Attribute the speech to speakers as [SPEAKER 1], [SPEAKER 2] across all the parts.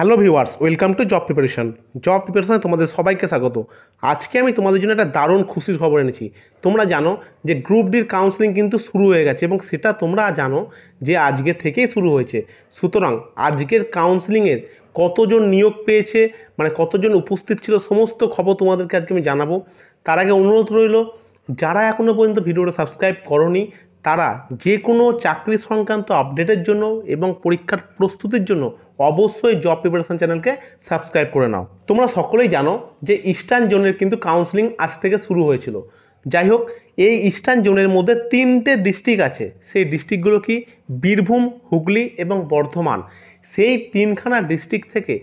[SPEAKER 1] hello viewers welcome to job preparation job প্রিপারেশানে তোমাদের সবাইকে স্বাগত আজকে আমি তোমাদের জন্য একটা দারুণ খুশির খবর এনেছি তোমরা জানো যে গ্রুপ ডির কাউন্সেলিং কিন্তু শুরু হয়ে গেছে এবং সেটা তোমরা জানো যে আজকে থেকেই শুরু হয়েছে সুতরাং আজকের কাউন্সেলিংয়ের কতজন নিয়োগ পেয়েছে মানে কতজন উপস্থিত ছিল সমস্ত খবর তোমাদেরকে আজকে আমি জানাবো তার আগে অনুরোধ রইল যারা এখনও পর্যন্ত ভিডিওটা সাবস্ক্রাইব করনি তারা যে কোনো চাকরি সংক্রান্ত আপডেটের জন্য এবং পরীক্ষার প্রস্তুতির জন্য অবশ্যই জব প্রিপারেশান চ্যানেলকে সাবস্ক্রাইব করে নাও তোমরা সকলেই জানো যে ইস্টার্ন জোনের কিন্তু কাউন্সিলিং আজ থেকে শুরু হয়েছিল যাই হোক এই ইস্টার্ন জোনের মধ্যে তিনটে ডিস্ট্রিক্ট আছে সেই ডিস্ট্রিক্টগুলো কি বীরভূম হুগলি এবং বর্ধমান সেই তিনখানা ডিস্ট্রিক্ট থেকে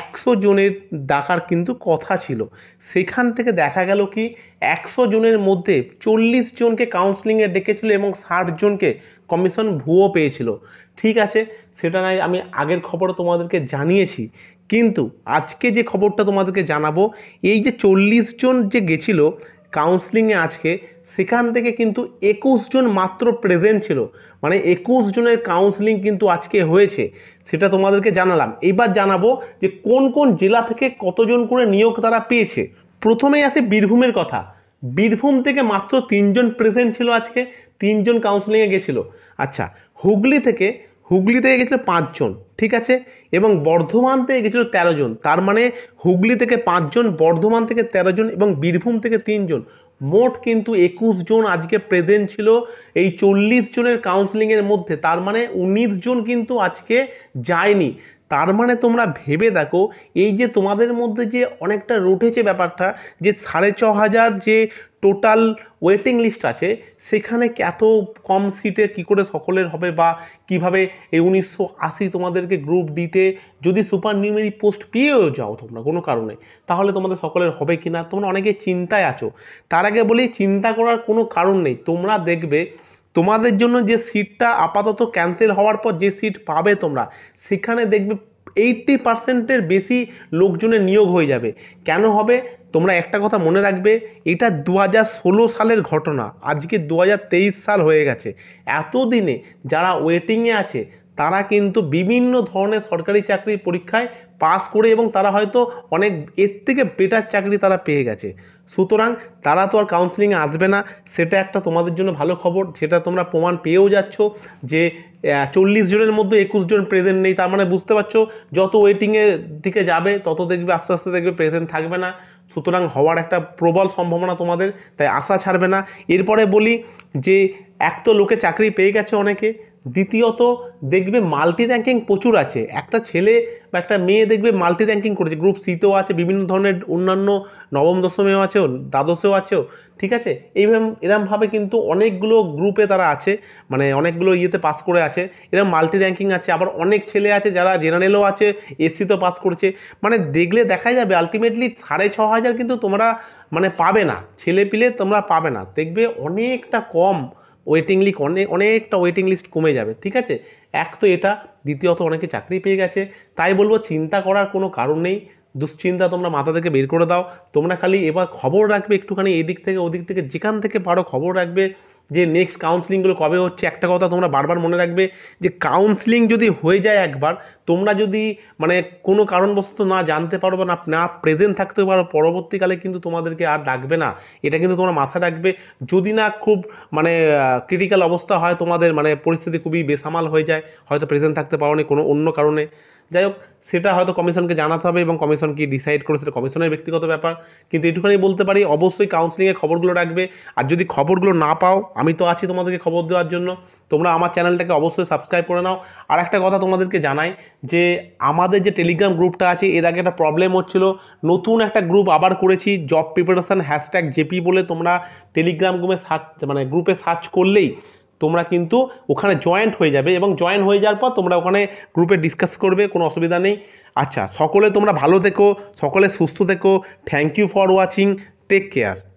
[SPEAKER 1] একশো জনের ডাকার কিন্তু কথা ছিল সেখান থেকে দেখা গেল কি একশো জনের মধ্যে চল্লিশ জনকে কাউন্সিলিংয়ে ডেকেছিল এবং ষাট জনকে কমিশন ভুয়ো পেয়েছিল ঠিক আছে সেটা নয় আমি আগের খবর তোমাদেরকে জানিয়েছি কিন্তু আজকে যে খবরটা তোমাদেরকে জানাবো এই যে চল্লিশ জন যে গেছিলো কাউন্সিলিংয়ে আজকে সেখান থেকে কিন্তু একুশ জন মাত্র প্রেজেন্ট ছিল মানে একুশ জনের কাউন্সিলিং কিন্তু আজকে হয়েছে সেটা তোমাদেরকে জানালাম এবার জানাবো যে কোন কোন জেলা থেকে কতজন করে নিয়োগ তারা পেয়েছে প্রথমেই আসে বীরভূমের কথা বীরভূম থেকে মাত্র তিনজন প্রেজেন্ট ছিল আজকে তিনজন কাউন্সিলিংয়ে গেছিলো আচ্ছা হুগলি থেকে হুগলি থেকে গেছিলো পাঁচজন ঠিক আছে এবং বর্ধমান থেকে গেছিলো তেরো জন তার মানে হুগলি থেকে পাঁচজন বর্ধমান থেকে তেরো জন এবং বীরভূম থেকে তিনজন মোট কিন্তু একুশ জন আজকে প্রেজেন্ট ছিল এই চল্লিশ জনের কাউন্সিলিংয়ের মধ্যে তার মানে উনিশ জন কিন্তু আজকে যায়নি তার মানে তোমরা ভেবে দেখো এই যে তোমাদের মধ্যে যে অনেকটা রুটেছে ব্যাপারটা যে সাড়ে ছ হাজার যে টোটাল ওয়েটিং লিস্ট আছে সেখানে এত কম সিটে কি করে সকলের হবে বা কিভাবে এই উনিশশো আশি তোমাদের তোমাদেরকে গ্রুপ ডিতে যদি সুপার নিউমেরি পোস্ট পেয়েও যাও তোমরা কোনো কারণে তাহলে তোমাদের সকলের হবে কি না তোমরা অনেকে চিন্তায় আছো তার আগে বলি চিন্তা করার কোনো কারণ নেই তোমরা দেখবে তোমাদের জন্য যে সিটটা আপাতত ক্যান্সেল হওয়ার পর যে সিট পাবে তোমরা সেখানে দেখবে এইট্টি পার্সেন্টের বেশি লোকজনের নিয়োগ হয়ে যাবে কেন হবে তোমরা একটা কথা মনে রাখবে এটা দু সালের ঘটনা আজকে দু সাল হয়ে গেছে এতদিনে যারা ওয়েটিংয়ে আছে তারা কিন্তু বিভিন্ন ধরনের সরকারি চাকরির পরীক্ষায় পাস করে এবং তারা হয়তো অনেক এর থেকে বেটার চাকরি তারা পেয়ে গেছে সুতরাং তারা তো আর কাউন্সিলিংয়ে আসবে না সেটা একটা তোমাদের জন্য ভালো খবর সেটা তোমরা প্রমাণ পেয়েও যাচ্ছ যে চল্লিশ জনের মধ্যে একুশ জন প্রেজেন্ট নেই তার মানে বুঝতে পারছো যত ওয়েটিংয়ের দিকে যাবে তত দেখবে আস্তে আস্তে দেখবে প্রেজেন্ট থাকবে না সুতরাং হওয়ার একটা প্রবল সম্ভাবনা তোমাদের তাই আশা ছাড়বে না এরপরে বলি যে এক তো লোকে চাকরি পেয়ে গেছে অনেকে দ্বিতীয়ত দেখবে মাল্টি র্যাঙ্কিং প্রচুর আছে একটা ছেলে বা একটা মেয়ে দেখবে মাল্টি র্যাঙ্কিং করেছে গ্রুপ সিতেও আছে বিভিন্ন ধরনের অন্যান্য নবম দশমেও আছেও দ্বাদশেও আছেও ঠিক আছে এইভাবে এরমভাবে কিন্তু অনেকগুলো গ্রুপে তারা আছে মানে অনেকগুলো ইয়েতে পাস করে আছে এরম মাল্টি র্যাঙ্কিং আছে আবার অনেক ছেলে আছে যারা জেনারেলও আছে এসসিতেও পাস করছে মানে দেখলে দেখা যাবে আলটিমেটলি সাড়ে ছ হাজার কিন্তু তোমরা মানে পাবে না ছেলে পিলে তোমরা পাবে না দেখবে অনেকটা কম ওয়েটিং লিস্ট অনেক অনেকটা ওয়েটিং লিস্ট কমে যাবে ঠিক আছে এক তো এটা দ্বিতীয়ত অনেকে চাকরি পেয়ে গেছে তাই বলবো চিন্তা করার কোনো কারণ নেই দুশ্চিন্তা তোমরা মাথা থেকে বের করে দাও তোমরা খালি এবার খবর রাখবে একটুখানি এদিক থেকে ওদিক থেকে যেখান থেকে পারো খবর রাখবে যে নেক্সট কাউন্সিলিংগুলো কবে হচ্ছে একটা কথা তোমরা বারবার মনে রাখবে যে কাউন্সিলিং যদি হয়ে যায় একবার তোমরা যদি মানে কোনো কারণবশত না জানতে পারো বা না প্রেজেন্ট থাকতে পারো পরবর্তীকালে কিন্তু তোমাদেরকে আর ডাকবে না এটা কিন্তু তোমরা মাথায় রাখবে যদি না খুব মানে ক্রিটিক্যাল অবস্থা হয় তোমাদের মানে পরিস্থিতি খুবই বেসামাল হয়ে যায় হয়তো প্রেজেন্ট থাকতে পারো নি কোনো অন্য কারণে যাই হোক সেটা হয়তো কমিশনকে জানাতে হবে এবং কমিশন কি ডিসাইড করে সেটা কমিশনের ব্যক্তিগত ব্যাপার কিন্তু এটুখানি বলতে পারি অবশ্যই কাউন্সিলিংয়ের খবরগুলো রাখবে আর যদি খবরগুলো না পাও আমি তো আছি তোমাদেরকে খবর দেওয়ার জন্য তোমরা আমার চ্যানেলটাকে অবশ্যই সাবস্ক্রাইব করে নাও আর একটা কথা তোমাদেরকে জানাই যে আমাদের যে টেলিগ্রাম গ্রুপটা আছে এর আগে একটা প্রবলেম হচ্ছিল নতুন একটা গ্রুপ আবার করেছি জব প্রিপারেশান হ্যাশট্যাগ জেপি বলে তোমরা টেলিগ্রাম গ্রুপে সার্চ মানে গ্রুপে সার্চ করলেই তোমরা কিন্তু ওখানে জয়েন্ট হয়ে যাবে এবং জয়েন্ট হয়ে যাওয়ার পর তোমরা ওখানে গ্রুপে ডিসকাস করবে কোনো অসুবিধা নেই আচ্ছা সকলে তোমরা ভালো থেকো সকলে সুস্থ থেকো thank you for watching take care